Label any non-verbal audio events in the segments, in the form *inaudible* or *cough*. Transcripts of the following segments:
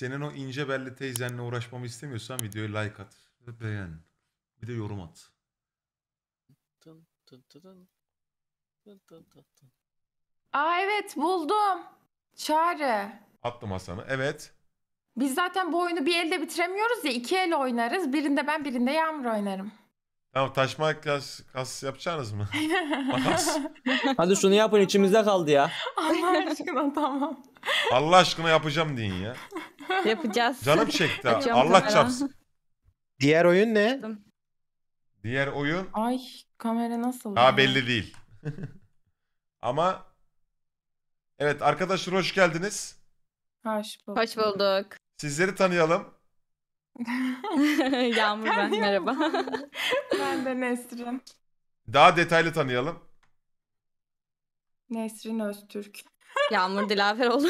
Senin o ince belli teyzenle uğraşmamı istemiyorsan videoyu like at ve beğen. Bir de yorum at. Tın Aa evet buldum. Çağrı. Attım Hasan'ı. Evet. Biz zaten bu oyunu bir elde bitiremiyoruz ya. iki el oynarız. Birinde ben birinde Yağmur oynarım. Tamam taşma kas, kas yapacaksınız mı? Makas. *laughs* Hadi şunu yapın içimizde kaldı ya. Allah aşkına tamam. Allah aşkına yapacağım deyin ya. *laughs* Yapacağız. Canım çekti. Allah kamera. çarpsın. Diğer oyun ne? Diğer oyun Ay kamera nasıl? ya? belli değil. *laughs* Ama evet arkadaşlar hoş geldiniz. Hoş bulduk. Hoş bulduk. Sizleri tanıyalım. *laughs* Yağmur ben. Merhaba. Ben de Nesrin. Daha detaylı tanıyalım. Nesrin Öztürk. Yağmur Dilaveroğlu.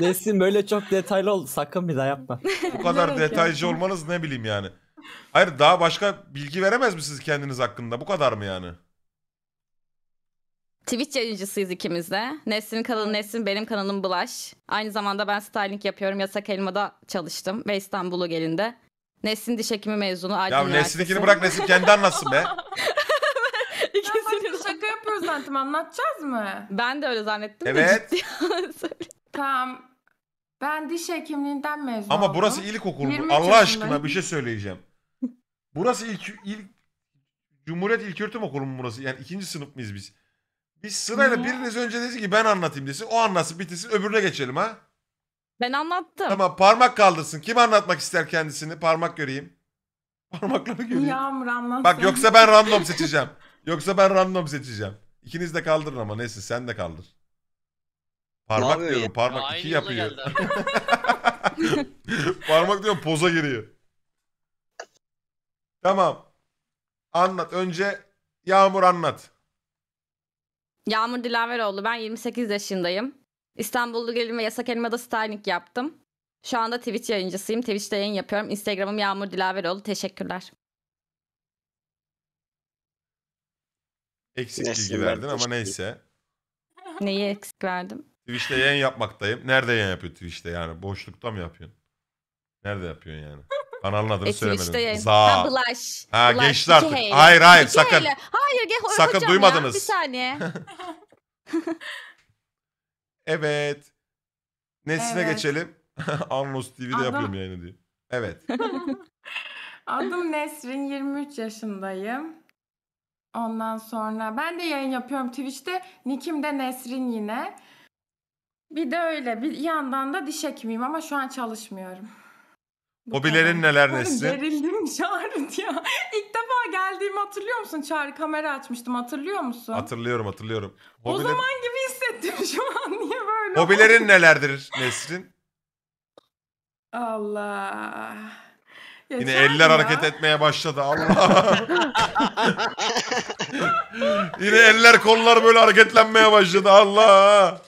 Nesin böyle çok detaylı ol, Sakın bir daha yapma. *laughs* Bu kadar detaycı olmanız ne bileyim yani. Hayır daha başka bilgi veremez misiniz kendiniz hakkında? Bu kadar mı yani? Twitch yayıncısıyız ikimiz de. Nesrin kanalı Nesin benim kanalım Bulaş. Aynı zamanda ben styling yapıyorum. Yasak Elma'da çalıştım ve İstanbul'u gelinde. Nesin diş hekimi mezunu. Aydın Ya Nesrin'dekini Üniversitesi. bırak Nesin kendi anlatsın be. *laughs* şaka yapıyoruz zannettim anlatacağız mı? Ben de öyle zannettim. de Evet. ciddi- *laughs* Tamam ben diş hekimliğinden mezun Ama burası ilkokul mu? Allah aşkına bir şey söyleyeceğim. Burası ilk, ilk Cumhuriyet İlköğretim Okulu mu burası? Yani ikinci sınıf mıyız biz? Biz sırayla Niye? biriniz önce dedi ki ben anlatayım desin. O anlatsın bitirsin öbürüne geçelim ha. Ben anlattım. Tamam parmak kaldırsın. Kim anlatmak ister kendisini? Parmak göreyim. *laughs* Parmakları göreyim. Yağmur anlatsın. Bak yoksa ben random seçeceğim. Yoksa ben random seçeceğim. İkiniz de kaldırın ama neyse sen de kaldır. Parmak yapıyor diyorum parmak Ya iki yapıyor. *laughs* parmak diyorum poza giriyor. Tamam. Anlat. Önce Yağmur anlat. Yağmur Dilaveroğlu ben 28 yaşındayım. İstanbul'da gelin yasak elmada styling yaptım. Şu anda Twitch yayıncısıyım. Twitch'te yayın yapıyorum. Instagram'ım Yağmur Dilaveroğlu. Teşekkürler. Eksik Neyse, bilgi verdin ama neyse. Neyi eksik verdim? Twitch'te yayın yapmaktayım. Nerede yayın yapıyor Twitch'te yani? Boşlukta mı yapıyorsun? Nerede yapıyorsun yani? Kanalın adını E, Twitch'te söylemedin. yayın. Ha Za. Blush. Ha, Blush. geçti artık. heyle. Hayır hayır sakın. Hayır ge- Sakın hocam ya, duymadınız. Bir saniye. *laughs* *laughs* Evet. Nesine Evet. geçelim. *laughs* Anlos TV'de Anlam- yapıyorum yayını diye. Evet. Adım Nesrin, 23 yaşındayım. Ondan sonra ben de yayın yapıyorum Twitch'te. Nikim de Nesrin yine. Bir de öyle. Bir yandan da diş hekimiyim ama şu an çalışmıyorum. Bu Hobilerin neler nesi? Gerildim *laughs* Çağrı ya. İlk defa geldiğimi hatırlıyor musun Çağrı? Kamera açmıştım hatırlıyor musun? Hatırlıyorum hatırlıyorum. Hobiler... O zaman gibi hissettim şu an. *laughs* Niye böyle? Hobilerin nelerdir Nesrin? Allah. Ya Yine eller ya. hareket etmeye başladı. Allah. *laughs* Yine eller kollar böyle hareketlenmeye başladı. Allah.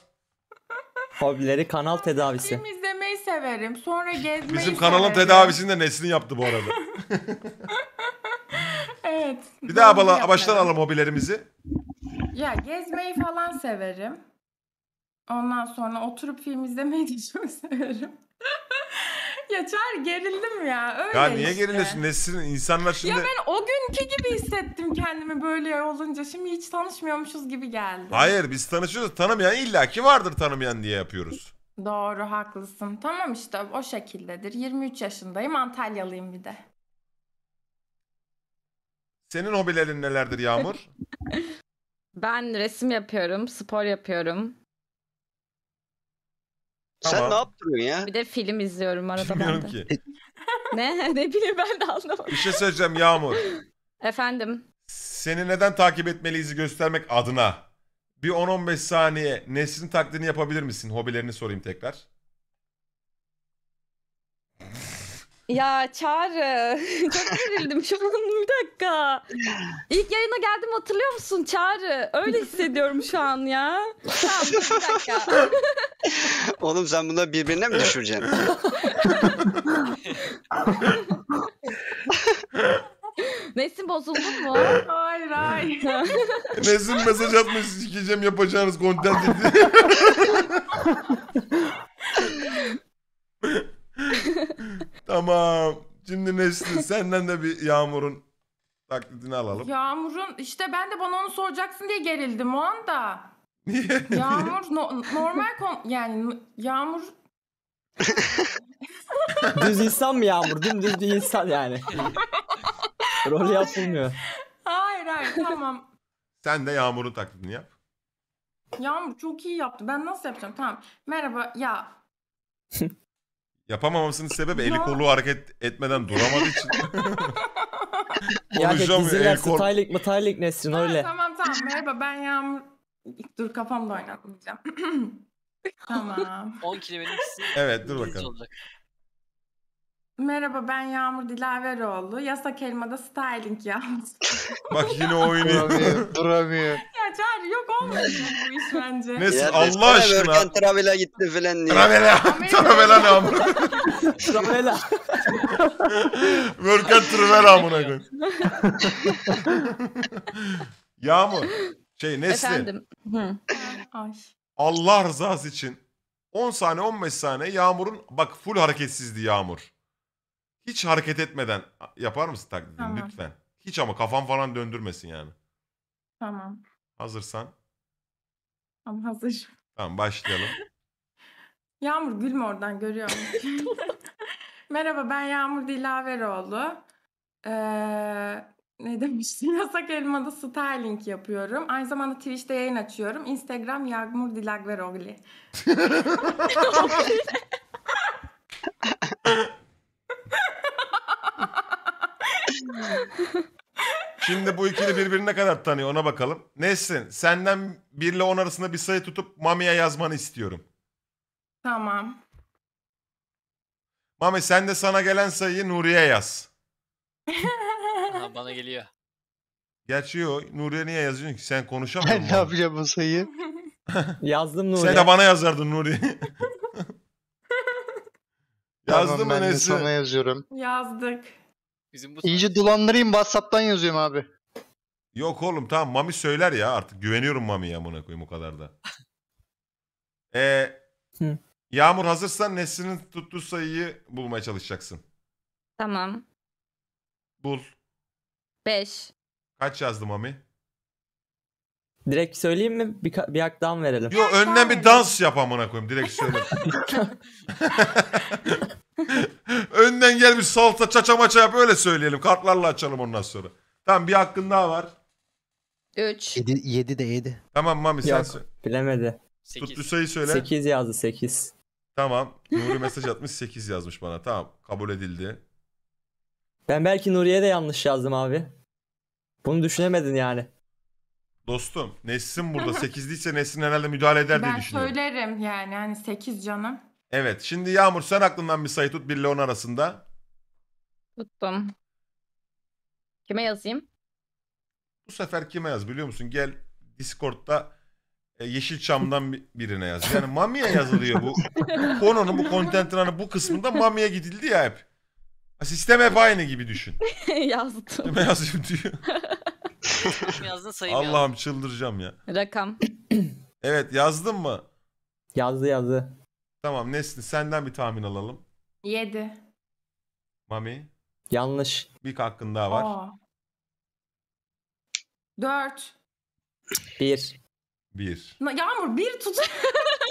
Hobileri kanal tedavisi. Film izlemeyi severim. Sonra gezmeyi Bizim kanalın severim. tedavisini de Nesrin yaptı bu arada. *laughs* evet. Bir daha bala, yapıyorum. alalım hobilerimizi. Ya gezmeyi falan severim. Ondan sonra oturup film izlemeyi de çok severim ya çar gerildim ya. Öyle ya niye işte. geriliyorsun? Nesin insanlar şimdi... Ya ben o günkü gibi hissettim kendimi böyle olunca. Şimdi hiç tanışmıyormuşuz gibi geldi. Hayır biz tanışıyoruz. Tanımayan illaki vardır tanımayan diye yapıyoruz. Doğru haklısın. Tamam işte o şekildedir. 23 yaşındayım Antalyalıyım bir de. Senin hobilerin nelerdir Yağmur? *laughs* ben resim yapıyorum, spor yapıyorum. Tamam. Sen ne yaptırıyorsun ya? Bir de film izliyorum arada Bilmiyorum ben de. ki. *laughs* Ne? Ne bileyim ben de anlamadım. Bir şey söyleyeceğim Yağmur. Efendim. Seni neden takip etmeliyizi göstermek adına bir 10-15 saniye Nesrin taklidini yapabilir misin? Hobilerini sorayım tekrar. Ya Çağrı *laughs* çok gerildim şu an bir dakika. İlk yayına geldim hatırlıyor musun Çağrı? Öyle hissediyorum şu an ya. Tamam bir dakika. *laughs* Oğlum sen bunları birbirine mi düşüreceksin? *laughs* Nesin bozuldu mu? Hayır hayır. Nesin mesaj atmış sikeceğim yapacağınız content dedi. Tamam. Şimdi Nesli *laughs* senden de bir Yağmur'un taklidini alalım. Yağmur'un işte ben de bana onu soracaksın diye gerildim o anda. *laughs* Niye? Yağmur no- normal kon yani Yağmur *laughs* düz insan mı Yağmur? Dümdüz bir insan yani. Rol yapılmıyor. Hayır hayır tamam. Sen de Yağmur'un taklidini yap. Yağmur çok iyi yaptı. Ben nasıl yapacağım? Tamam. Merhaba ya. Yapamamasının sebebi eli kolu hareket etmeden duramadığı için. *laughs* Ya Konuşacağım diziler el kol. Stylik Metallik Nesrin öyle. Tamam tamam merhaba ben Yağmur. Dur kafamda oynatmayacağım. *laughs* tamam. 10 kilometre. Evet dur bakalım. Merhaba ben Yağmur Dilaveroğlu. Yasak Elma'da styling yapmıştım. *laughs* Bak yine oynuyor. duramıyor, Ya Çağrı yok olmuyor bu iş bence. Nesin Ya Allah desene, aşkına. Berkan Travela gitti falan diye. Travela. *laughs* Travela ne amına? *laughs* Travela. Workout Travela amına koy. Yağmur. Şey Nesli. Efendim. Hı. Ay. Allah rızası için 10 saniye 15 saniye Yağmur'un bak full hareketsizdi Yağmur. Hiç hareket etmeden yapar mısın taklidini Tamam. lütfen? Hiç ama kafan falan döndürmesin yani. Tamam. Hazırsan Tamam hazır. tamam başlayalım. *laughs* Yağmur gülme oradan görüyorum. *laughs* *laughs* Merhaba ben Yağmur Dilaveroğlu. Ee, ne demiştin? Yasak Elma'da styling yapıyorum. Aynı zamanda Twitch'te yayın açıyorum. Instagram Yağmur Dilaveroğlu. Şimdi bu ikili birbirine kadar tanıyor ona bakalım. Nesrin senden 1 ile 10 arasında bir sayı tutup Mami'ye yazmanı istiyorum. Tamam. Mami sen de sana gelen sayıyı Nuri'ye yaz. *laughs* Aha, bana geliyor. Gerçi yok Nuri'ye niye yazıyorsun ki sen konuşamıyorsun. Ben ne yapacağım bu sayıyı? *laughs* Yazdım Nuriye. Sen de bana yazardın Nuriye. *laughs* Yazdım Tamam ben de sana yazıyorum. Yazdık. Bizim bu İyice dolandırayım WhatsApp'tan yazıyorum abi. Yok oğlum tamam Mami söyler ya artık. Güveniyorum Mami'ye amına koyayım o kadar da. *laughs* Ee, Yağmur hazırsan Nesrin'in tuttuğu sayıyı bulmaya çalışacaksın. Tamam. Bul. 5. Kaç yazdı Mami? Direkt söyleyeyim mi? Bir, ka- bir hak verelim? Yo önüne bir dans yap amına koyayım direkt söyle. *laughs* gelmiş salta çaça maça yap öyle söyleyelim. Kartlarla açalım ondan sonra. Tamam bir hakkın daha var. 3. 7, 7 de 7. Tamam Mami sen Yok. Bilemedi. Tuttu sayı söyle. 8 yazdı 8. Tamam. Nuri mesaj atmış 8 yazmış bana. Tamam kabul edildi. Ben belki Nuriye de yanlış yazdım abi. Bunu düşünemedin yani. Dostum Nesin burada. 8'liyse Nesin herhalde müdahale eder diye Ben düşünüyorum. söylerim yani hani 8 canım. Evet şimdi Yağmur sen aklından bir sayı tut 1 ile 10 arasında. Tuttum. Kime yazayım? Bu sefer kime yaz biliyor musun? Gel Discord'da e, Yeşilçam'dan birine yaz. Yani Mami'ye yazılıyor bu. *laughs* Konunun bu kontentranın bu kısmında Mami'ye gidildi ya hep. Ha, Sistem hep aynı gibi düşün. *laughs* Yazdım. Kime yazayım diyor. yazdın sayım Allah'ım çıldıracağım ya. Rakam. *clears throat* Evet yazdın mı? Yazdı yazdı. Tamam Nesli senden bir tahmin alalım. Yedi. Mami Yanlış. Bir hakkın daha var. Aa. Dört. Bir. Bir. Yağmur bir tutar.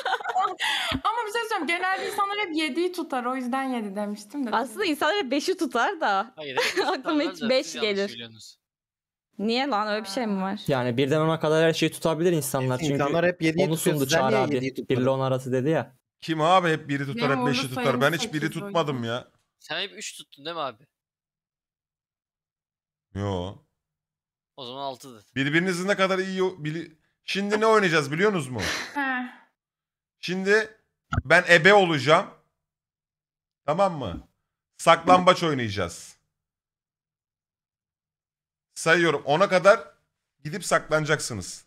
*laughs* Ama bir şey söyleyeyim. Genelde insanlar hep yediği tutar. O yüzden yedi demiştim de. Aslında insanlar hep beşi tutar da. Hayır. hep *laughs* Aklıma hiç beş gelir. Niye lan öyle bir şey mi var? Yani birden ona kadar her şeyi tutabilir insanlar. Çünkü İnsanlar hep 7'yi onu sundu Çağrı abi. 7'yi Birle on arası dedi ya. Kim abi hep biri tutar Benim hep beşi tutar. Ben hiç biri tutmadım ya. Sen hep üç tuttun değil mi abi? Yo. O zaman 6'dır. Birbirinizin ne kadar iyi... Bili... Şimdi ne oynayacağız biliyorsunuz mu? *laughs* Şimdi ben ebe olacağım. Tamam mı? Saklambaç oynayacağız. Sayıyorum. Ona kadar gidip saklanacaksınız.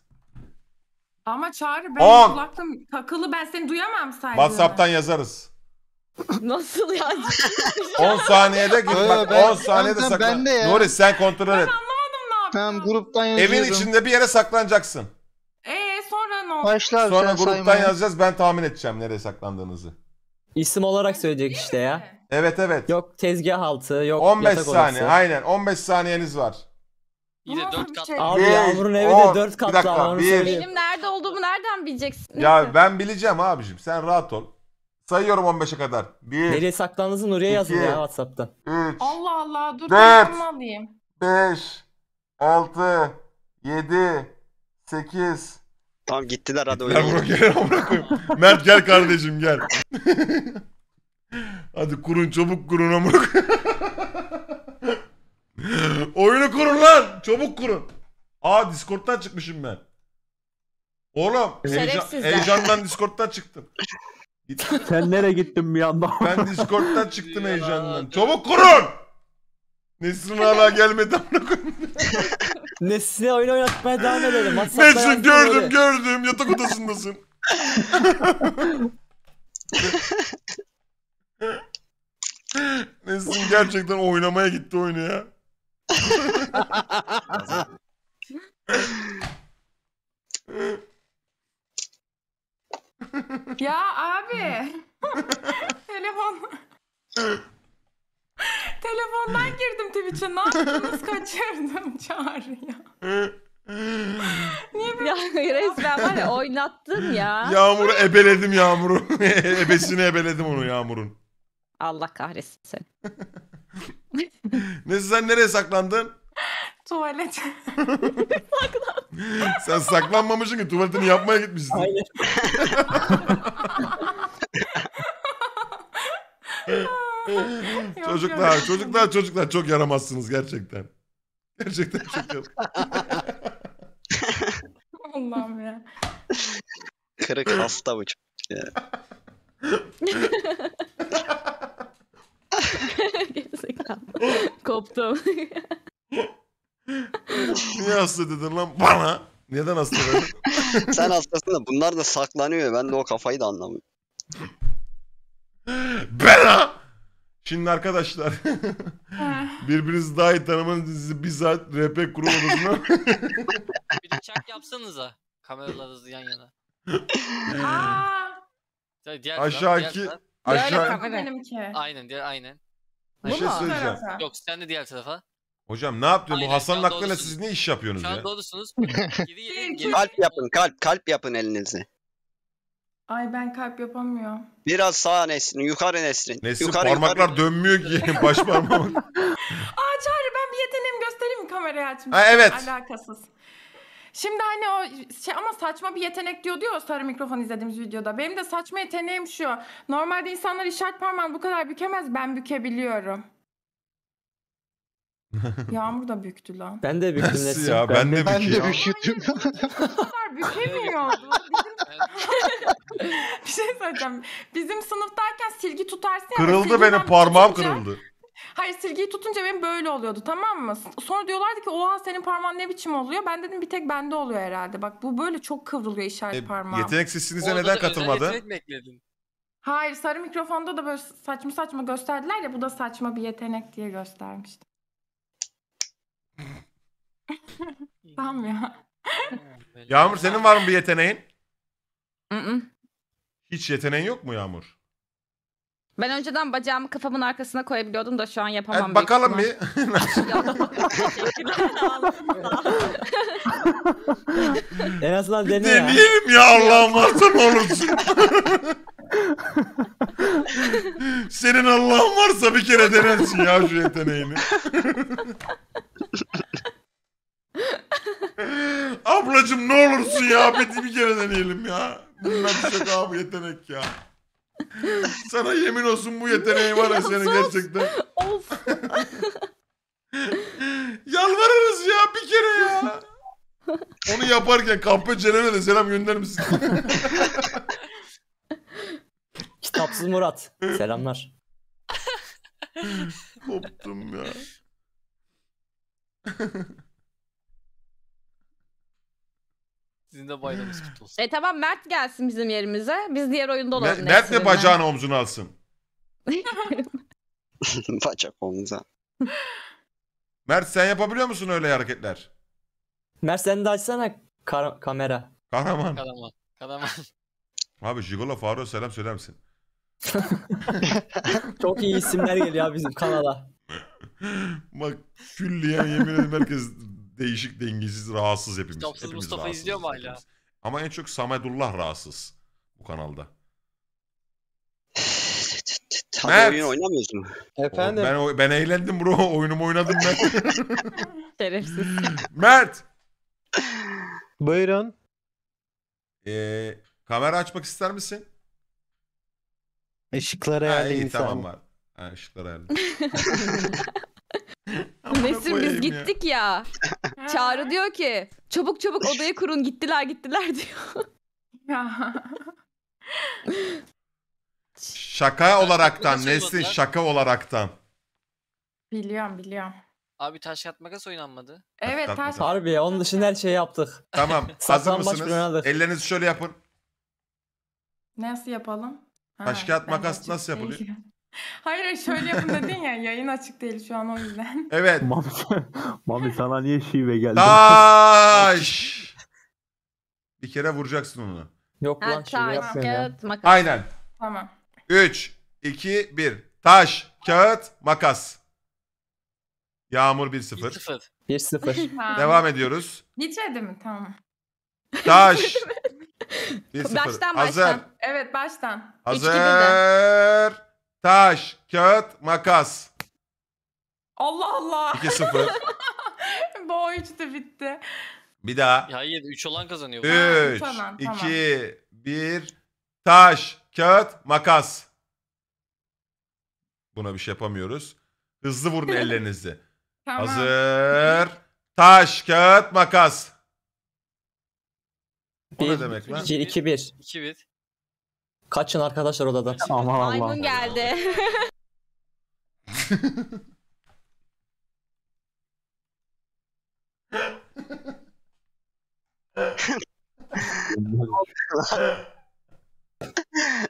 Ama çağır ben On. kulaklığım takılı ben seni duyamam sadece. WhatsApp'tan yazarız. *laughs* Nasıl ya? 10 saniyede git bak ben- 10 saniyede ben- ben- saklan. ben de ya. Nuri sen kontrol et. Tamam gruptan yazıyorum. Evin içinde bir yere saklanacaksın. Ee sonra ne oldu? Başla Sonra sen gruptan saymaya. yazacağız ben tahmin edeceğim nereye saklandığınızı. İsim olarak söyleyecek işte ya. Evet evet. Yok tezgah altı, yok 15 yatak saniye odası. aynen 15 saniyeniz var. Yine de dört bir kat. Şey- Abi Bir, evi on, de 4 katlı dakika, bir. Benim nerede olduğumu nereden bileceksin? Ya ben bileceğim abicim sen rahat ol. Sayıyorum 15'e kadar. 1, Nereye saklandığınızın oraya yazın ya Whatsapp'tan. 3, Allah Allah dur Dört. ben alayım. 5, 6, 7, 8. Tam gittiler hadi oyun. oynayalım. Burak gel Mert gel kardeşim gel. Hadi kurun çabuk kurun amına Oyunu kurun lan. Çabuk kurun. Aa Discord'dan çıkmışım ben. Oğlum heyecan, Şerefsizler. heyecandan Discord'dan çıktım. *laughs* Sen nereye gittin bir anda? *laughs* Ben Discord'dan *laughs* çıktım heyecandan. Çabuk kurun! Nesrin hala gelmedi amına koyayım. Nesne oyun oynatmaya devam edelim. WhatsApp'ta Mesut gördüm böyle. gördüm yatak odasındasın. Nesrin gerçekten oynamaya gitti oyunu ya ya abi. *laughs* Telefon. Telefondan girdim Twitch'e. Ne yaptınız? Kaçırdım çağrıya. Niye böyle? Ya resmen var ya oynattın ya. Yağmur'u ebeledim Yağmur'u. *laughs* Ebesini ebeledim onu Yağmur'un. Allah kahretsin seni. ne sen nereye saklandın? Tuvalet. *laughs* *laughs* Sen saklanmamışsın ki tuvaletini yapmaya gitmişsin. Aynen. *laughs* çocuklar, çocuklar, çocuklar çok yaramazsınız gerçekten. Gerçekten çok *laughs* Allah'ım ya. Kırık hasta bu çocuk Koptum. Niye hasta dedin lan bana? Neden hasta dedin? *laughs* Sen hastasın da bunlar da saklanıyor. Ben de o kafayı da anlamıyorum. Ben Şimdi arkadaşlar *laughs* birbirinizi daha iyi tanımanız için bir saat RP kurulu Bir de çak yapsanıza. Kameralarınızı yan yana. *laughs* Diğer taraf, diğer aşağıki taraf. aşağı benimki. Aynen diğer aynen. Şey Bu şey mu? Yok sen de diğer tarafa. Hocam ne yaptın? Bu Aynen, Hasan'ın aklına siz ne iş yapıyorsunuz Şu ya? an dolusunuz. *laughs* Geri Kalp yapın kalp kalp yapın elinizi. Ay ben kalp yapamıyorum. Biraz sağ Nesrin yukarı Nesrin. Nesrin yukarı, parmaklar yukarı. dönmüyor ki *laughs* baş parmağı. Aa Çağrı ben bir yeteneğimi göstereyim mi kamerayı açmış? Ha, evet. Alakasız. Şimdi hani o şey ama saçma bir yetenek diyor diyor sarı mikrofon izlediğimiz videoda. Benim de saçma yeteneğim şu. Normalde insanlar işaret parmağını bu kadar bükemez ben bükebiliyorum. Yağmur da büktü lan. Ben de büktüm Nasıl ya? Ben de Ben de büküyorum. üşüdüm. Çocuklar bükemiyordu. Bizim... *laughs* bir şey söyleyeceğim. Bizim sınıftayken silgi tutarsın ya. Kırıldı benim ben parmağım tutunca- kırıldı. Hayır silgiyi tutunca benim böyle oluyordu tamam mı? Sonra diyorlardı ki oha senin parmağın ne biçim oluyor? Ben dedim bir tek bende oluyor herhalde. Bak bu böyle çok kıvrılıyor işaret E, parmağım. yetenek sesinize Orada neden özel katılmadı? Hayır sarı mikrofonda da böyle saçma saçma gösterdiler ya bu da saçma bir yetenek diye göstermiştim. *laughs* Tam ya. Yağmur senin var mı bir yeteneğin? Hiç yeteneğin yok mu Yağmur? Ben önceden bacağımı kafamın arkasına koyabiliyordum da şu an yapamam. Evet, bakalım ihtimal. bir. *laughs* *laughs* En azından dene ya. Deneyelim ya Allah'ım varsa ne olursun. Senin Allah'ın varsa bir kere denersin ya şu yeteneğini. Ablacım ne olursun ya Pet'i bir kere deneyelim ya. Bunlar şaka şey bu yetenek ya. Sana yemin olsun bu yeteneği var ya senin gerçekten. Of. Yalvarırız ya bir kere ya. Onu yaparken kampa Ceren'e de selam gönder misin? Fransız Murat. Selamlar. *laughs* Koptum ya. *laughs* Sizin de bayramınız kutlu olsun. E tamam Mert gelsin bizim yerimize. Biz diğer oyunda olalım. Mer- Mert de hepsinden. bacağını omzuna alsın. *laughs* Bacak omuza. Mert sen yapabiliyor musun öyle hareketler? Mert sen de açsana kar- kamera. Kahraman. Karaman. Karaman. Abi Jigolo Faruk'a selam söyler misin? *laughs* Çok iyi isimler geliyor bizim kanala. Bak külliyen yemin ederim herkes değişik dengesiz rahatsız hepimiz. Kitapsız hepimiz Mustafa rahatsız, izliyor mu hala? Ama en çok Samedullah rahatsız bu kanalda. Tabii Mert. oyun oynamıyoruz mu? Efendim. Ben, ben eğlendim bro. *laughs* Oyunumu oynadım ben. *laughs* Şerefsiz. Mert. Buyurun. Ee, kamera açmak ister misin? Işıkları ayarlayın. iyi tamam var. Ha, ışıkları ayarlayın. *laughs* Amına biz koyayım ya. gittik ya. *laughs* Çağrı diyor ki çabuk çabuk odayı kurun gittiler gittiler *laughs* diyor. Ya. Şaka olaraktan Nasıl Nesin şaka olaraktan. Biliyorum biliyorum. Abi taş yatmak nasıl oynanmadı. Evet Hakikaten. Harbi ya onun dışında her şeyi yaptık. Tamam hazır mısınız? Ellerinizi şöyle yapın. Nasıl yapalım? Ha, Taş kağıt makas nasıl yapılıyor? *laughs* Hayır şöyle yapın dedin ya yayın açık değil şu an o yüzden. *laughs* Evet. Mami, *laughs* Mami sana niye şive geldi? Taş. Bir kere vuracaksın onu. Yok lan şive taş, ya. kağıt, makas. Aynen. tamam. 3, 2, 1. Taş, kağıt, makas. Yağmur 1-0. 1-0. 1-0. Ha. Devam ediyoruz. Niçedi mi? Tamam. Taş, 1 Baştan Hazır. Evet baştan. Hazır. Taş, kağıt, makas. Allah Allah. 2-0. *laughs* Bu oyuncu bitti. Bir daha. hayır 3 olan kazanıyor. Ha, 3, tamam, 2, 1. Taş, kağıt, makas. Buna bir şey yapamıyoruz. Hızlı vurun *laughs* ellerinizi. tamam. Hazır. Taş, kağıt, makas. Bu ne demek lan? 2 1. 2 1. Kaçın arkadaşlar odada. Aman Maymun Allah. geldi. *laughs*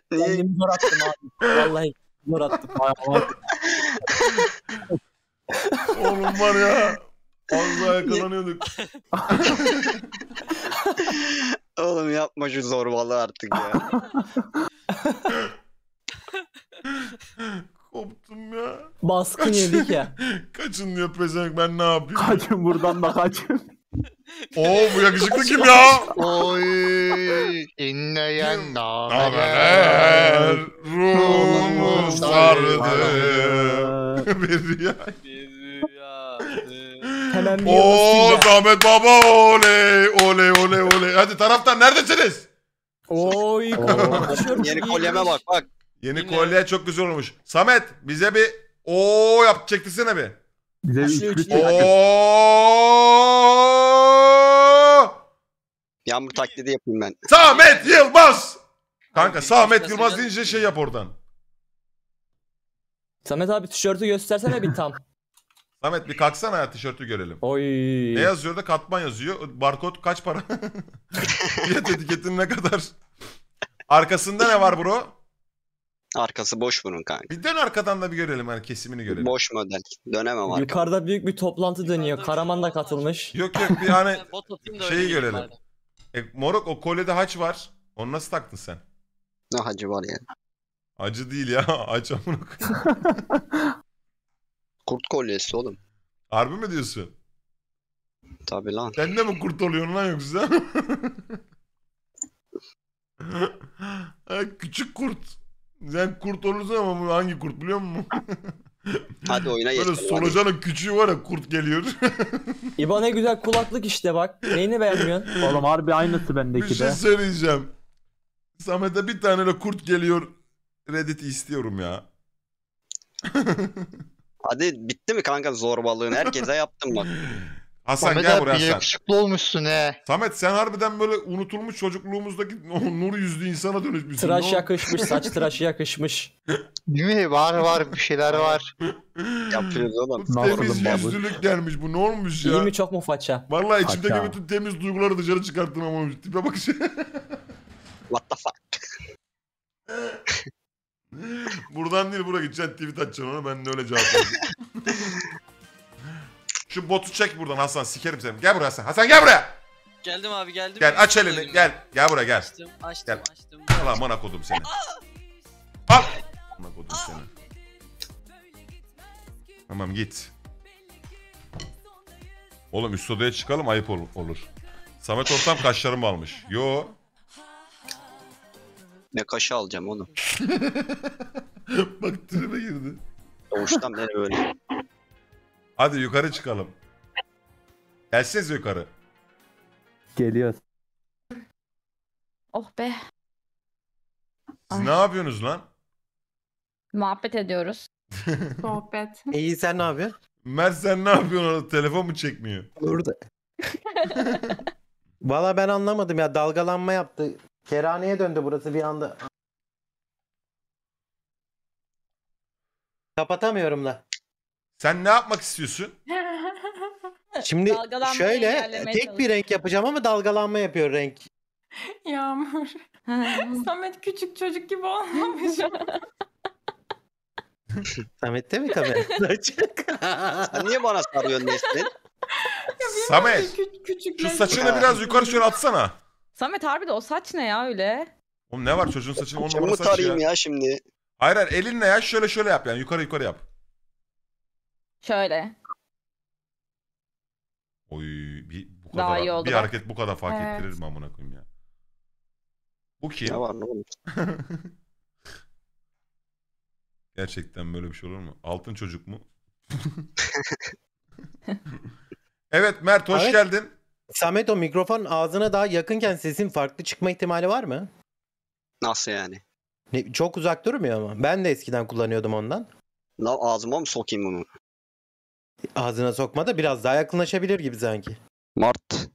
Kendimi zor attım abi. Vallahi zor attım. Oğlum var ya. *laughs* Az daha yakalanıyorduk. *laughs* Oğlum yapma şu zorbalığı artık ya. *laughs* Koptum ya. Baskın yedik ya. *laughs* Kaçın diyor pezevenk ben ne yapayım? Kaçın buradan da kaçın. *laughs* Oo bu yakışıklı kim ya? Oy inleyen nameler ruhumu sardı. Bir rüya. Hemen bir Oo Zahmet Baba oley oley oley oley. Hadi taraftan neredesiniz? Oy. Yeni kolyeme bak bak. Yeni kolye çok güzel olmuş. Samet bize bir o yap çektisene bir. Bize bir şey üç Yağmur taklidi yapayım ben. Samet Yılmaz. Kanka Samet Yılmaz deyince şey yap oradan. Samet abi tişörtü göstersene bir tam. *laughs* Samet bir kalksana tişörtü görelim. Oy. Ne yazıyor da katman yazıyor. Barkod kaç para? Fiyat *laughs* etiketin ne kadar? Arkasında ne var bro? Arkası boş bunun kanka. Bir dön arkadan da bir görelim hani kesimini görelim. Boş model. Dönemem arka. Yukarıda büyük bir toplantı dönüyor. Karaman da katılmış. Yok yok bir hani *laughs* şeyi görelim. bari. E, moruk o kolyede haç var. Onu nasıl taktın sen? Ne hacı var ya. Acı değil ya. *laughs* Aç amına Kurt kolyesi oğlum. Harbi mi diyorsun? Tabi lan. Sen de mi kurt oluyorsun lan yoksa? *laughs* Küçük kurt. Sen kurt olursun ama bu hangi kurt biliyor musun? *laughs* Hadi oyna. geç. Böyle solucanın küçüğü var ya kurt geliyor. *laughs* İba ne güzel kulaklık işte bak. Neyini beğenmiyorsun? Oğlum harbi aynısı bendeki de. Bir şey söyleyeceğim. Samet'e bir tane de kurt geliyor Reddit istiyorum ya. Hadi bitti mi kanka zorbalığın? Herkese yaptın mı? *laughs* Hasan Samet gel buraya sen. yakışıklı olmuşsun he. Samet sen harbiden böyle unutulmuş çocukluğumuzdaki o nur yüzlü insana dönüşmüşsün. Tıraş yakışmış, saç tıraşı yakışmış. *laughs* Değil mi? Var var bir şeyler var. Yapıyoruz oğlum. Bu temiz yüzlülük gelmiş bu ne olmuş ya? İyi mi çok mu faça? Vallahi içimdeki faça. bütün temiz duyguları dışarı çıkarttım ama tipe bakış. What the fuck? *laughs* Buradan değil buraya gideceksin tweet atacaksın ona ben de öyle cevap Şu botu çek buradan Hasan sikerim seni. Gel buraya Hasan. Hasan gel buraya. Geldim abi geldim. Gel aç elini gel. Gel buraya gel. Açtım açtım gel. açtım. Allah mana kodum seni. Al. Mana kodum seni. Tamam git. Oğlum üst odaya çıkalım ayıp ol olur. Samet ortam kaşlarımı almış. Yo ne kaşı alacağım onu. *laughs* Bak tribe girdi. Doğuştan beri böyle. Hadi yukarı çıkalım. Gelsiniz yukarı. Geliyor. Oh be. Siz Ay. Ah. ne yapıyorsunuz lan? Muhabbet ediyoruz. *laughs* Sohbet. İyi sen ne yapıyorsun? Mert sen ne yapıyorsun orada? Telefon mu çekmiyor? Burada. *laughs* Valla ben anlamadım ya dalgalanma yaptı. Kerhaneye döndü burası bir anda. Kapatamıyorum da. Sen ne yapmak istiyorsun? *laughs* Şimdi Dalgalanmaya şöyle tek bir renk yapacağım ama dalgalanma yapıyor renk. *laughs* Yağmur. *laughs* Samet küçük çocuk gibi olmamış. Samet'te mi kamera Sen niye bana sarıyorsun Nesrin? Samet, Küçük, küçük şu saçını biraz yukarı şöyle atsana. Samet harbi de o saç ne ya öyle? Oğlum ne var çocuğun saçını onun numara Camı saç ya. ya şimdi. Hayır hayır elinle ya şöyle şöyle yap yani yukarı yukarı yap. Şöyle. Oy bir, bu kadar, Daha iyi oldu bir hareket bu kadar fark Evet. ettirir mi amına koyayım ya. Bu kim? Ne var ne olur. *laughs* Gerçekten böyle bir şey olur mu? Altın çocuk mu? *laughs* evet Mert hoş Evet. geldin. Samet o mikrofon ağzına daha yakınken sesin farklı çıkma ihtimali var mı? Nasıl yani? Ne, çok uzak durmuyor mu? Ben de eskiden kullanıyordum ondan. Ne ağzıma mı sokayım bunu? Ağzına sokma da biraz daha yakınlaşabilir gibi sanki. Mart.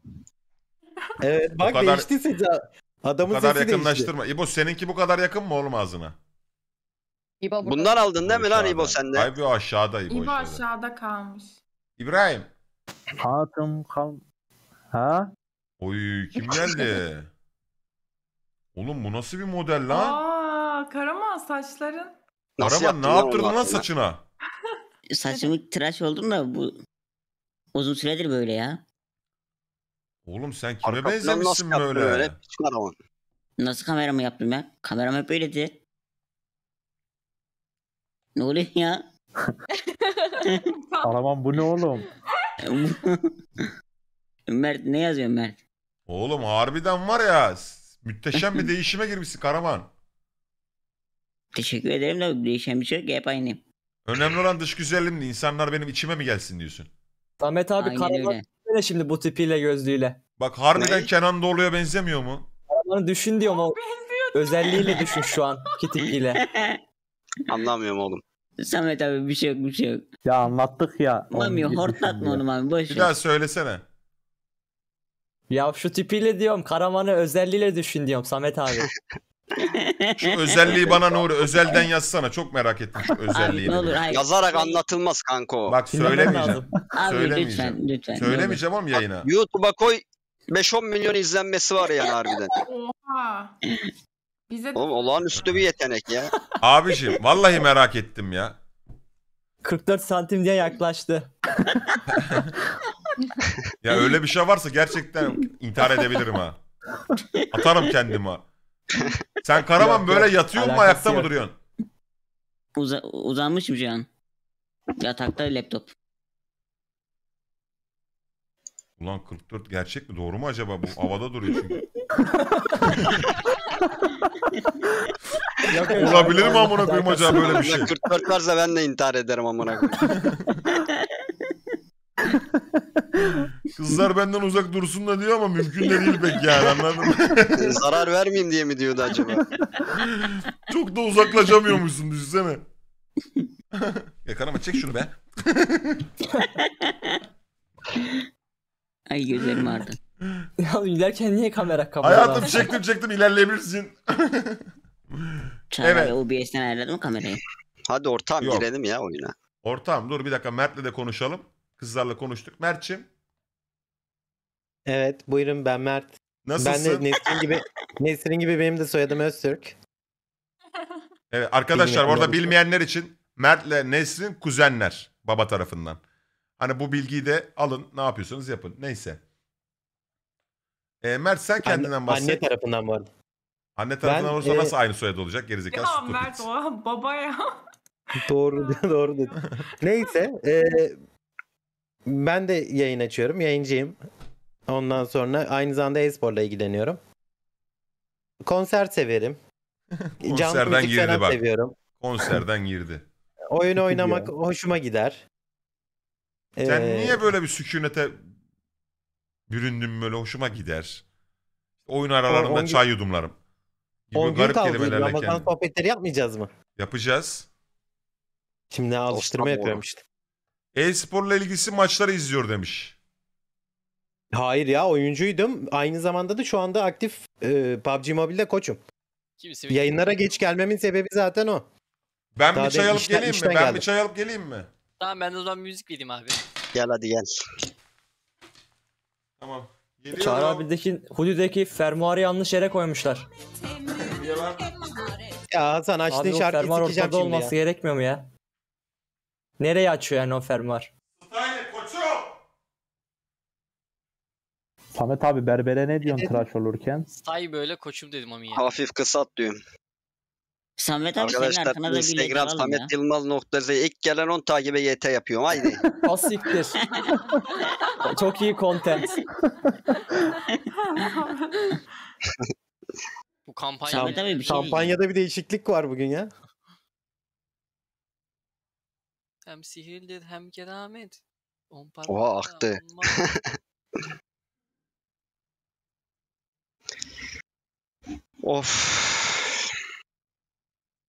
Evet bak kadar, değişti sesi. Adamın bu kadar yakınlaştırma. Değişti. İbo seninki bu kadar yakın mı oğlum ağzına? İbo Bundan aldın değil mi lan İbo sende? Ay bu aşağıda İbo. İbo aşağıda, aşağıda kalmış. İbrahim. Hatım kal Ha? Oy kim geldi? Oğlum bu nasıl bir model lan? Aa, Karaman saçların. Karaman ne yaptırdın lan saçına? Saçımı tıraş oldum da bu uzun süredir böyle ya. Oğlum sen kime Arka planı benzemişsin yaptın böyle? Piç karavan. Nasıl kameramı yaptım ya? Kameram hep böyleydi. Ne oluyor ya? Karaman *laughs* *laughs* bu ne oğlum? *laughs* Mert ne yazıyor Mert? Oğlum harbiden var ya müteşem bir *laughs* değişime girmişsin Karaman. Teşekkür ederim de değişen bir şey yok hep aynı. Önemli olan dış güzelliğimdi. İnsanlar benim içime mi gelsin diyorsun. Samet abi Aynen Karaman şimdi bu tipiyle gözlüğüyle. Bak harbiden Ne? Kenan Doğulu'ya benzemiyor mu? Karaman'ı düşün diyorum o özelliğiyle *laughs* düşün şu an ki tipiyle. *laughs* Anlamıyorum oğlum. Samet abi bir şey yok bir şey yok. Ya anlattık ya. Mami 11 hortlatma onu abi boş Bir daha söylesene. Ya şu tipiyle diyorum Karaman'ı özelliğiyle düşün diyorum Samet abi. *laughs* Şu özelliği bana Nuri özelden yazsana. Çok merak ettim şu özelliği. olur, hayır. Yazarak anlatılmaz kanko. Bak söylemeyeceğim. Abi söylemeyeceğim. lütfen lütfen. Söylemeyeceğim oğlum yayına. YouTube'a koy 5-10 milyon izlenmesi var yani harbiden. *laughs* Oha. Bize Oğlum olağanüstü bir yetenek ya. *laughs* Abiciğim vallahi merak ettim ya. 44 santim diye yaklaştı. *laughs* ya öyle bir şey varsa gerçekten intihar edebilirim ha. Atarım kendimi ha. Sen Karaman Yok, böyle yok. yatıyor mu Alakası ayakta mı yok. duruyorsun? Uza- uzanmışım şu an. Yatakta laptop. Ulan 44 gerçek mi? Doğru mu acaba? Bu havada duruyor çünkü. Olabilir mi amına koyayım acaba böyle bir şey? 44 varsa ben de intihar ederim amına koyayım. *laughs* *laughs* Kızlar benden uzak dursun da diyor ama mümkün de değil pek yani anladın mı? E, zarar vermeyeyim diye mi diyordu acaba? *laughs* Çok da uzaklaşamıyormuşsun düşünsene. *laughs* Yakar ama çek şunu be. Ay gözlerim ağrıdı. Ya ilerken niye kamera kapalı? Hayatım abi? çektim çektim ilerleyebilirsin. Çağrı evet. OBS'den ayarladı mı kamerayı? Hadi ortam Yok. girelim ya oyuna. Ortam dur bir dakika Mert'le de konuşalım. Kızlarla konuştuk. Mertçim. Evet buyurun ben Mert. Nasılsın? Ben de Nesrin gibi, Nesrin gibi benim de soyadım Öztürk. *laughs* Evet arkadaşlar Bilmiyorum orada bilmeyenler için Mert'le Nesrin kuzenler baba tarafından. Hani bu bilgiyi de alın ne yapıyorsanız yapın. Neyse. E, Mert sen kendinden anne, bahset. Anne tarafından bu arada. Anne tarafından ben, olursa e... nasıl aynı soyadı olacak gerizekalı? Ya Mert o baba ya. doğru *laughs* doğru dedi. *laughs* Neyse e, ben de yayın açıyorum. Yayıncıyım. Ondan sonra aynı zamanda e-sporla ilgileniyorum. Konser severim. *laughs* Konserden müzik girdi bak. Seviyorum. Konserden girdi. *laughs* Oyun oynamak hoşuma gider. Sen ee... niye böyle bir sükunete büründün böyle hoşuma gider? Oyun aralarında on, on çay yudumlarım. Gibi 10 gün kaldı. Ramazan sohbetleri yapmayacağız mı? Yapacağız. Şimdi alıştırma yapıyorum işte. E-sporla ilgisi maçları izliyor demiş. Hayır ya oyuncuydum. Aynı zamanda da şu anda aktif e, PUBG Mobile'de koçum. Kimisi Yayınlara geç gelmemin sebebi zaten o. Ben Daha bir çay alıp işten, geleyim işten mi? Ben geldim. bir çay alıp geleyim mi? Tamam ben o zaman müzik vereyim abi. Gel hadi gel. Tamam. Çağrı abideki Hudi'deki fermuarı yanlış yere koymuşlar. Ya Hasan açtığın Abi o şarkıyı fermuar sikeceğim ortada olması gerekmiyor mu ya? Nereye açıyor yani o fermuar? Samet abi berbere ne diyorsun tıraş olurken? Say böyle koçum dedim ama ya. Hafif kısalt diyorum. Samet abi Arkadaşlar, senin arkana da Instagram Samet ya. Yılmaz ilk gelen 10 takibe YT yapıyorum haydi. *laughs* Asiktir. *laughs* Çok iyi content. Bu kampanyada, Samet abi bir şey kampanyada bir değişiklik var bugün ya. Hem sihirdir hem keramet. On Oha aktı. *laughs* of.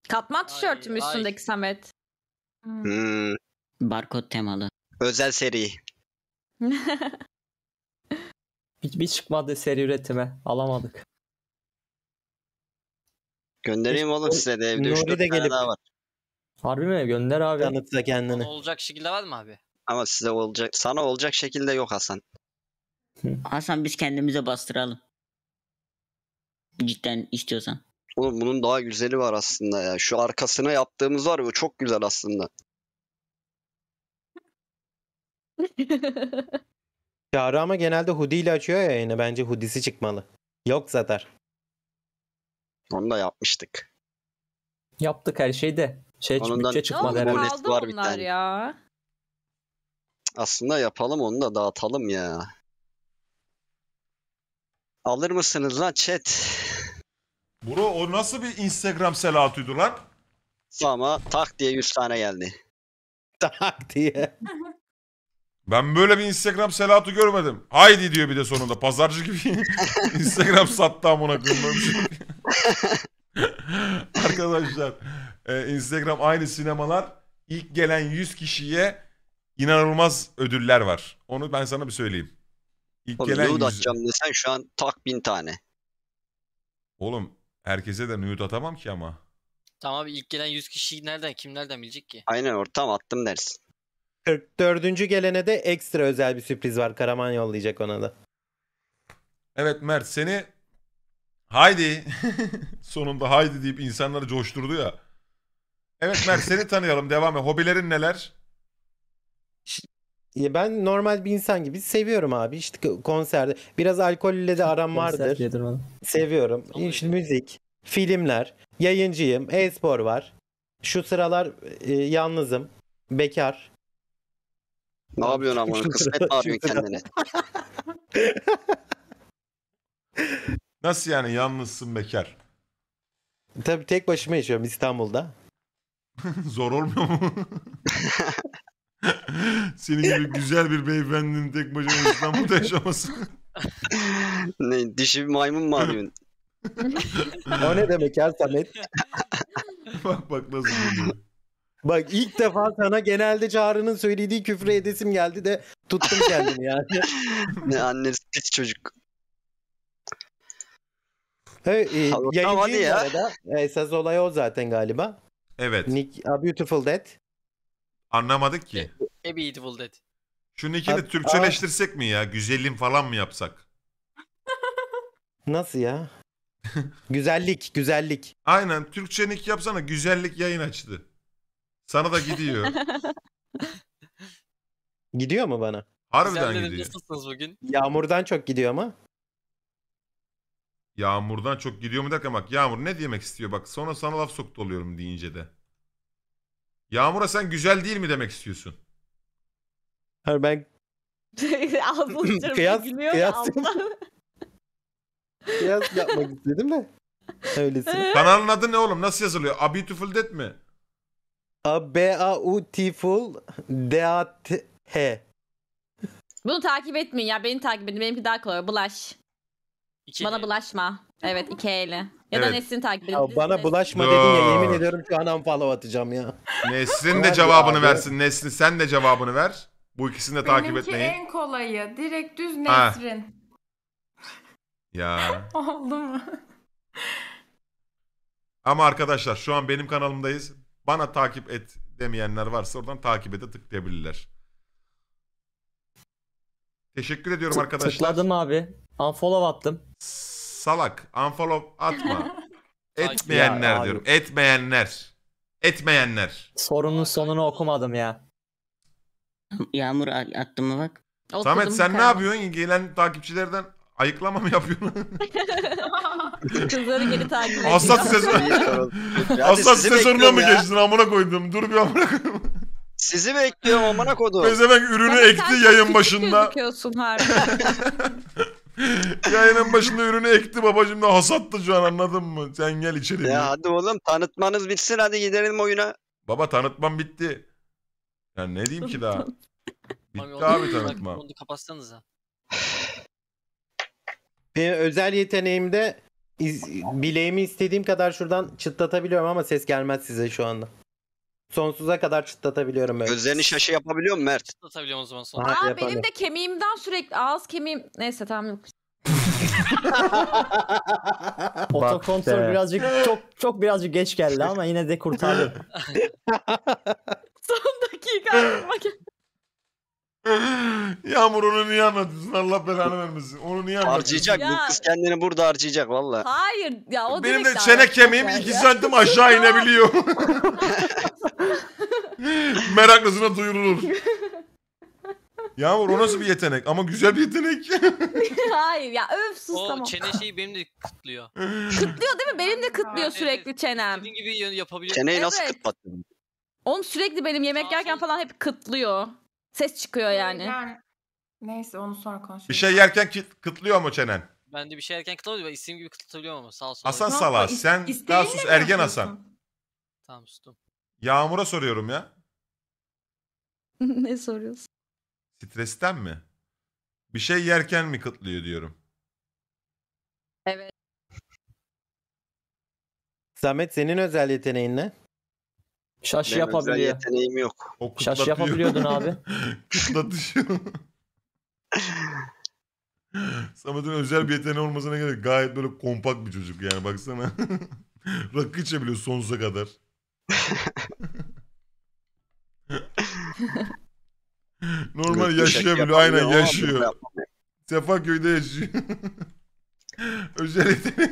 Katman tişörtü mü ay. Samet? Hmm. hmm. Barkod temalı. Özel seri. *laughs* Hiçbir çıkmadı seri üretime. Alamadık. Göndereyim oğlum size de evde 3 tane gelip, daha var. Harbi mi? Gönder abi. Kanıtla kendini. Olacak şekilde var mı abi? Ama size olacak, sana olacak şekilde yok Hasan. Hasan biz kendimize bastıralım. Cidden istiyorsan. Oğlum bunun daha güzeli var aslında ya. Şu arkasına yaptığımız var ya çok güzel aslında. *laughs* Çağrı ama genelde hoodie ile açıyor ya yine. Bence hoodiesi çıkmalı. Yok zaten. Onu da yapmıştık. Yaptık her şeyde. Şey Onundan bütçe şey çıkmaz Ne oldu herhalde. var bir tane. ya. Aslında yapalım onu da dağıtalım ya. Alır mısınız lan chat? Bro o nasıl bir Instagram selatıydı lan? Ama tak diye 100 tane geldi. *laughs* Tak diye. *laughs* Ben böyle bir Instagram selatı görmedim. Haydi diyor bir de sonunda. Pazarcı gibi *laughs* Instagram sattı amına koyayım. Şey. Arkadaşlar ee, Instagram aynı sinemalar ilk gelen 100 kişiye inanılmaz ödüller var. Onu ben sana bir söyleyeyim. İlk Oğlum, gelen nude 100... atacağım desen şu an tak bin tane. Oğlum herkese de nude atamam ki ama. Tamam abi ilk gelen 100 kişiyi nereden kim nereden bilecek ki? Aynen ortam attım dersin. 44. gelene de ekstra özel bir sürpriz var. Karaman yollayacak ona da. Evet Mert seni haydi *laughs* sonunda haydi deyip insanları coşturdu ya. Evet Mert seni tanıyalım devam et. Hobilerin neler? E, ben normal bir insan gibi seviyorum abi. işte konserde biraz alkolle de aram vardır. Seviyorum. İşte müzik, filmler, yayıncıyım, e-spor var. Şu sıralar e, yalnızım, bekar. Ne yapıyorsun ama? Kısmet mi kendine? Nasıl yani yalnızsın bekar? Tabii tek başıma yaşıyorum İstanbul'da. *laughs* Zor olmuyor mu? *laughs* Senin gibi güzel bir beyefendinin tek başına İstanbul'da *laughs* yaşaması. ne, dişi bir maymun mu arıyorsun? o ne demek ya Samet? bak bak nasıl geliyor. Bak ilk defa sana genelde Çağrı'nın söylediği küfre edesim geldi de tuttum kendimi yani. ne annesi pis çocuk. Evet, e, yayıncıyım ya. arada. E, esas olay o zaten galiba. Evet. Nick, A Beautiful Dead. Anlamadık ki. A Beautiful Dead. Şu Nick'i de Türkçeleştirsek mi ya? Güzelim falan mı yapsak? *laughs* Nasıl ya? *laughs* güzellik, güzellik. Aynen. Türkçe Nick yapsana. Güzellik yayın açtı. Sana da gidiyor. *laughs* gidiyor mu bana? Harbiden Güzel gidiyor. Nasılsınız bugün? Yağmurdan çok gidiyor ama. Yağmurdan çok gidiyor mu derken bak Yağmur ne demek istiyor bak sonra sana laf soktu oluyorum deyince de. Yağmur'a sen güzel değil mi demek istiyorsun? Hayır ben Abla *laughs* *laughs* Kıyas- gülüyor kıyas- *laughs* kıyas yapmak istedim de. Öylesine. Kanalın adı ne oğlum nasıl yazılıyor? A Beautiful Dead mi? A B A U T full D A T H. Bunu takip etmeyin ya beni takip edin benimki daha kolay bulaş. İki Bana eli. bulaşma. Evet iki eli. Ya da Nesrin takip edin. bana bulaşma dedin ya yemin Doğru. ediyorum şu an unfollow atacağım ya. Nesrin *laughs* de cevabını abi. versin. Nesrin sen de cevabını ver. Bu ikisini de takip Benimki etmeyin. en kolayı. Direkt düz Nesrin. Ya. *laughs* Oldu mu? Ama arkadaşlar şu an benim kanalımdayız. Bana takip et demeyenler varsa oradan takibe de tıklayabilirler. Teşekkür ediyorum arkadaşlar. Tıkladım abi. Unfollow attım. Salak. Unfollow atma. *laughs* Etmeyenler Ya, diyorum. Etmeyenler. Etmeyenler. Sorunun sonunu okumadım ya. Yağmur attım, mı bak. Samet sen ne yapıyorsun? Gelen takipçilerden ayıklama mı yapıyorsun? *laughs* Kızları geri takip ediyor. Aslat sezon. *laughs* Aslat sezonuna mı geçtin amına koydum? Dur bir amına koydum. Sizi bekliyorum amına kodum. Pezevenk ürünü ekti çok yayın küçük başında. gözüküyorsun harbi. *laughs* Yayının başında ürünü ekti babacım da hasattı şu an anladın mı? Sen gel içeri. Ya hadi oğlum tanıtmanız bitsin hadi gidelim oyuna. Baba tanıtmam bitti. Ya ne diyeyim ki daha? *laughs* bitti abi tanıtma. Onu kapatsanız Benim özel yeteneğimde iz, bileğimi istediğim kadar şuradan çıtlatabiliyorum ama ses gelmez size şu anda. Sonsuza kadar çıtlatabiliyorum böyle. Gözlerini şaşı yapabiliyor mu Mert? Çıtlatabiliyorum o zaman son. Aa, Aa benim de kemiğimden sürekli ağız kemiğim. Neyse tamam yok. *laughs* Otokontrol birazcık çok çok birazcık geç geldi ama yine de kurtardım. *laughs* Son dakika Yağmur onu niye anlatıyorsun? Allah belanı vermesin. Onu niye anlatıyorsun? Harcayacak bu kız kendini burada harcayacak valla. Hayır ya o Benim de çene anlatacak kemiğim 2 santim aşağı inebiliyor. *laughs* Meraklısına duyurulur. Yağmur o nasıl bir yetenek ama güzel bir yetenek. *laughs* Hayır ya öf sus O tamam. çene şeyi benim de kıtlıyor. Kıtlıyor değil mi? Benim de kıtlıyor Evet. sürekli çenem. Senin gibi yapabiliyor. Çeneyi nasıl Evet. kıtlattın? Oğlum sürekli benim yemek Sağ yerken falan hep kıtlıyor. Ses çıkıyor yani. Yani neyse onu sonra konuşuruz. Bir şey yerken kit- kıtlıyor mu çenen? Ben de bir şey yerken kıtlamıyorum. Ben isim gibi kıtlatabiliyorum ama sağ olsun. Hasan Salah sen daha sus ergen Hasan. Tamam sustum. Yağmur'a soruyorum ya. *laughs* ne soruyorsun? Stresten mi? Bir şey yerken mi kıtlıyor diyorum. Evet. Samet senin özel yeteneğin ne? Şaş Benim yapabiliyor. Benim yeteneğim yok. O kutlatıyor. Şaş yapabiliyordun abi. *laughs* Kutlatıyor. Samet'in özel bir yeteneği olmasına gerek gayet böyle kompakt bir çocuk yani baksana. *laughs* Rakı içebiliyor sonsuza kadar. *laughs* Normal yaşayabiliyor aynen yaşıyor. Sefaköy'de yaşıyor. özel yeteneği.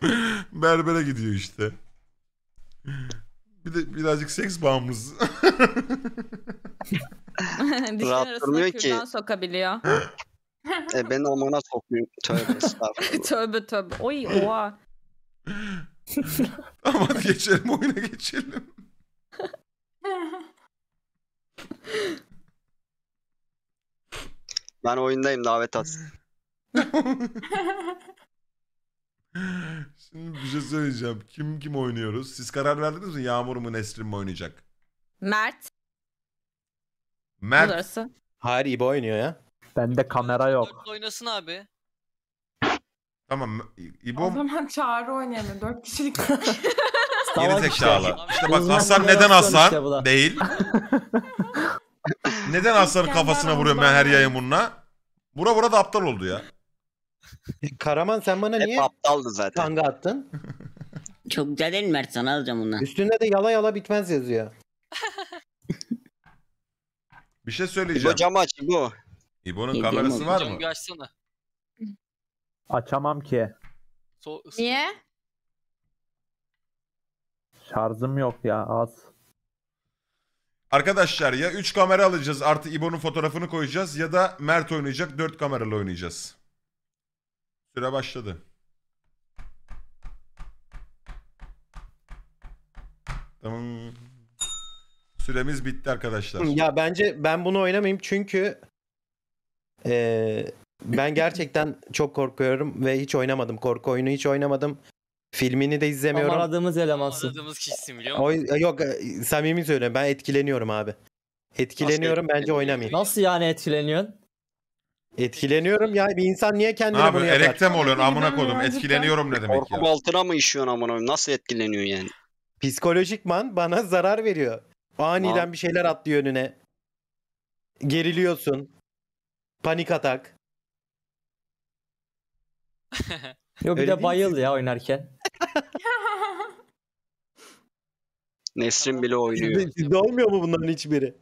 *laughs* Berbere gidiyor işte. Bir de birazcık seks bağımlısı. *laughs* Dişin ki. sokabiliyor. E ben amına sokuyorum Tövbe estağfurullah. *laughs* tövbe tövbe. Oy oha. Ama geçelim oyuna geçelim. Ben oyundayım davet at. Şimdi bir şey söyleyeceğim. Kim kim oynuyoruz? Siz karar verdiniz mi? Yağmur mu Nesrin mi oynayacak? Mert. Mert. Burası. Hayır İbo oynuyor ya. Bende kamera yok. Dört Oynasın abi. Tamam. İbo O zaman Çağrı oynayalım. Dört kişilik. geri *laughs* zekalı. İşte bak Bunlar Hasan neden kamera Hasan işte değil. *laughs* neden Hasan'ın kafasına vuruyor ben her Hanım'dan. yayın bununla? Bura burada aptal oldu ya. E, Karaman sen bana Hep niye aptaldı zaten. tanga attın? Çok güzel değil mi Mert sana alacağım bunu Üstünde de yala yala bitmez yazıyor. *laughs* Bir şey söyleyeceğim. İbo camı aç İbo. İbo'nun Ne kamerası var mı? açsana. Açamam ki. So Niye? Şarjım yok ya az. Arkadaşlar ya 3 kamera alacağız artı İbo'nun fotoğrafını koyacağız ya da Mert oynayacak 4 kameralı oynayacağız. Süre başladı. Tamam. Süremiz bitti arkadaşlar. Ya bence ben bunu oynamayayım çünkü e, ben gerçekten çok korkuyorum ve hiç oynamadım. Korku oyunu hiç oynamadım. Filmini de izlemiyorum. Ama aradığımız elemansın. Aradığımız kişisin biliyor musun? O, yok e, samimi söylüyorum ben etkileniyorum abi. Etkileniyorum Nasıl bence etkilen- oynamayayım. Nasıl yani etkileniyorsun? Etkileniyorum ya bir insan niye Ne kendine bunu yapıyorsun? yapar? Erekte mi oluyorsun? Amına koydum. Etkileniyorum ne demek ya? Korku altına mı işiyorsun amına koyayım? Nasıl etkileniyor yani? Psikolojikman bana zarar veriyor. Aniden Aa. bir şeyler atlıyor önüne. Geriliyorsun. Panik atak. *laughs* Yo bir Öyle de değil bayıl ya oynarken. Nesrin bile oynuyor. Siz sizde olmuyor mu bunların hiçbiri?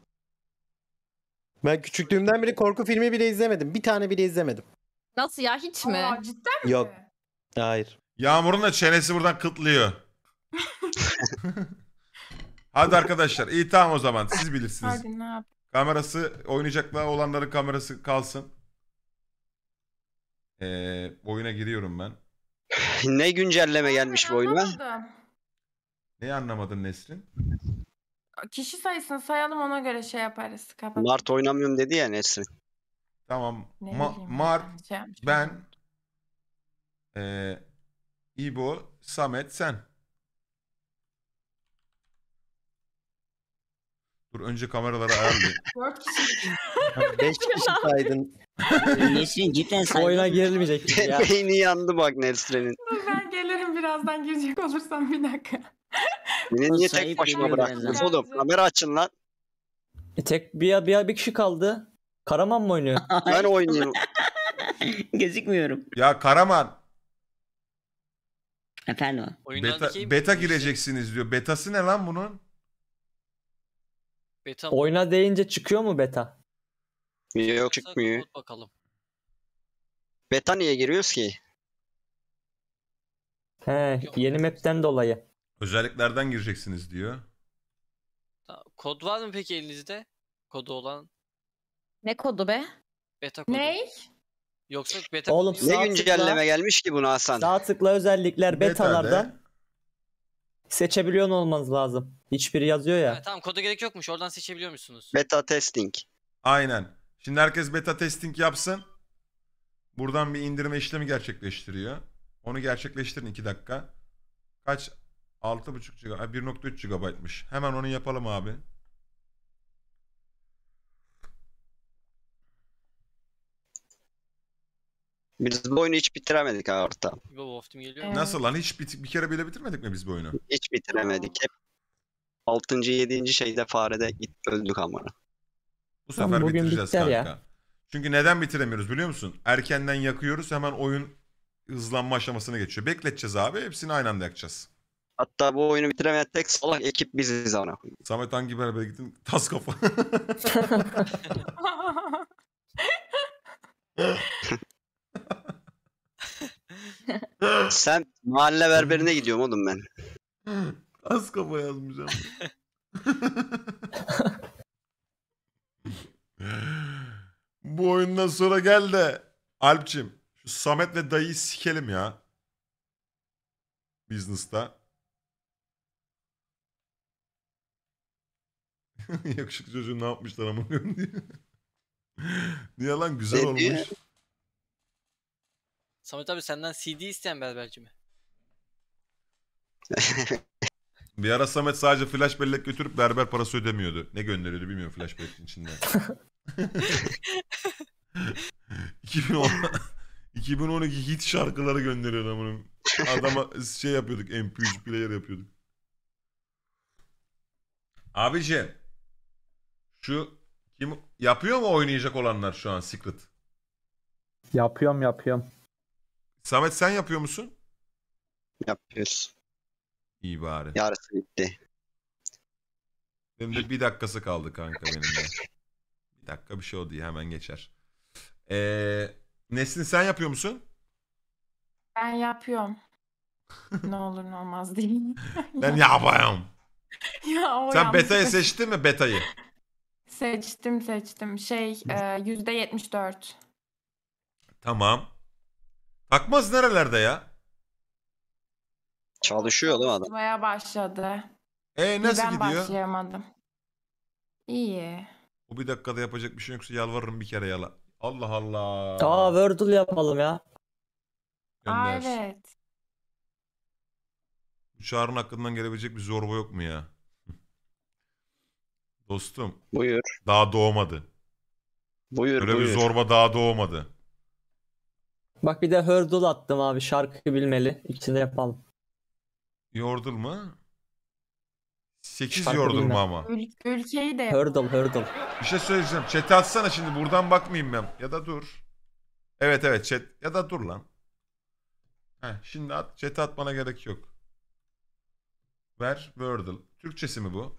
Ben küçüklüğümden beri korku filmi bile izlemedim. Bir tane bile izlemedim. Nasıl ya hiç mi? Aa, cidden mi? Yok. Hayır. Yağmur'un da çenesi buradan kıtlıyor. *laughs* Hadi arkadaşlar iyi tamam o zaman siz bilirsiniz. Hadi ne yap? Kamerası oynayacaklar olanların kamerası kalsın. Ee, oyuna giriyorum ben. ne güncelleme gelmiş bu oyuna? Neyi anlamadın Nesrin? Kişi sayısını sayalım ona göre şey yaparız. Kapat. Mart oynamıyorum dedi ya Nesrin. Tamam. Ne Ma- bileyim, şey ben, eee, İbo, Samet, sen. Dur önce kameraları ayarlayayım. *laughs* Dört kişi. 5 kişi saydın. E, Nesrin cidden Bu saygı. oyuna girilmeyecek ya. *laughs* Beyni yandı bak Nesrin'in. ben gelirim birazdan girecek olursam bir dakika. Beni niye tek başıma bıraktınız oğlum? Kamera açın lan. E tek bir, bir, bir kişi kaldı. Karaman mı oynuyor? *laughs* ben oynuyorum. *laughs* Gözükmüyorum. Ya Karaman. Efendim. Beta, beta gireceksiniz diyor. Betası ne lan bunun? Beta Oyna deyince çıkıyor mu beta? Yok çıkmıyor. Bakalım. Beta niye giriyoruz ki? He, yeni map'ten dolayı. Özelliklerden gireceksiniz diyor. Kod var mı peki elinizde? Kodu olan Ne kodu be? beta kodu. Ney? Yoksa beta Oğlum, kodu- Ne güncelleme gelmiş ki buna Hasan? Sağ tıkla özellikler betalarda Beta'da seçebiliyor olmanız lazım. Hiçbiri yazıyor ya. Ha, tamam kodu gerek yokmuş. Oradan seçebiliyor musunuz? Beta testing. Aynen. Şimdi herkes beta testing yapsın. Buradan bir indirme işlemi gerçekleştiriyor. Onu gerçekleştirin 2 dakika. Kaç 6.5 GB. 1.3 GB'mış. Hemen onu yapalım abi. Biz bu oyunu hiç bitiremedik abi orta. Nasıl lan? Hiç bit- bir kere bile bitirmedik mi biz bu oyunu? Hiç bitiremedik. Hep 6. 7. şeyde farede git öldük ama. Bu sefer bugün bitireceğiz biter kanka. ya. Çünkü neden bitiremiyoruz biliyor musun? Erkenden yakıyoruz hemen oyun hızlanma aşamasına geçiyor. Bekleteceğiz abi hepsini aynı anda yakacağız. Hatta bu oyunu bitiremeyen tek salak ekip biziz ana. Samet hangi berbere gittin? Tas kafa. *laughs* Sen mahalle berberine gidiyorum oğlum ben. Tas kafa yazmayacağım. *laughs* bu oyundan sonra gel de Alpçim şu Samet ve dayıyı sikelim ya. Business'ta. *laughs* Yakışıklı çocuğun ne yapmışlar ama diye. *laughs* Niye lan güzel Ne olmuş. Samet abi senden CD isteyen berberci mi? *laughs* Bir ara Samet sadece flash bellek götürüp berber parası ödemiyordu. Ne gönderiyordu bilmiyorum flash bellekin içinde. 2010 2012 hit şarkıları gönderiyordu amına. Adama şey yapıyorduk MP3 player yapıyorduk. Abici şu kim yapıyor mu oynayacak olanlar şu an Secret? Yapıyorum yapıyorum. Samet sen yapıyor musun? Yapıyoruz. İyi bari. Yarısı bitti. Benim de bir dakikası kaldı kanka benim de. Bir dakika bir şey oldu ya hemen geçer. Ee, Nesin sen yapıyor musun? Ben yapıyorum. ne olur ne olmaz değil. ben yapayım. *laughs* ya, o Sen beta'yı seçtin mi beta'yı? Seçtim seçtim. Şey e, yüzde yetmiş dört. Tamam. Takmaz nerelerde ya? Çalışıyor değil mi adam? Baya başladı. E nasıl ben gidiyor? başlayamadım. İyi. Bu bir dakikada yapacak bir şey yoksa yalvarırım bir kere yala. Allah Allah. Aa Wordle yapalım ya. Aa, evet. Bu çağrın hakkından gelebilecek bir zorba yok mu ya? Dostum. Buyur. Daha doğmadı. Buyur Böyle buyur. bir zorba daha doğmadı. Bak bir de hurdle attım abi şarkı bilmeli. İçinde yapalım. Yordul mu? 8 yordul mu ama? Ül- ülkeyi de Hurdle hurdle. Bir şey söyleyeceğim. Chat'e atsana şimdi buradan bakmayayım ben. Ya da dur. Evet evet chat. Ya da dur lan. Heh, şimdi at. Chat'e atmana gerek yok. Ver Wordle. Türkçesi mi bu?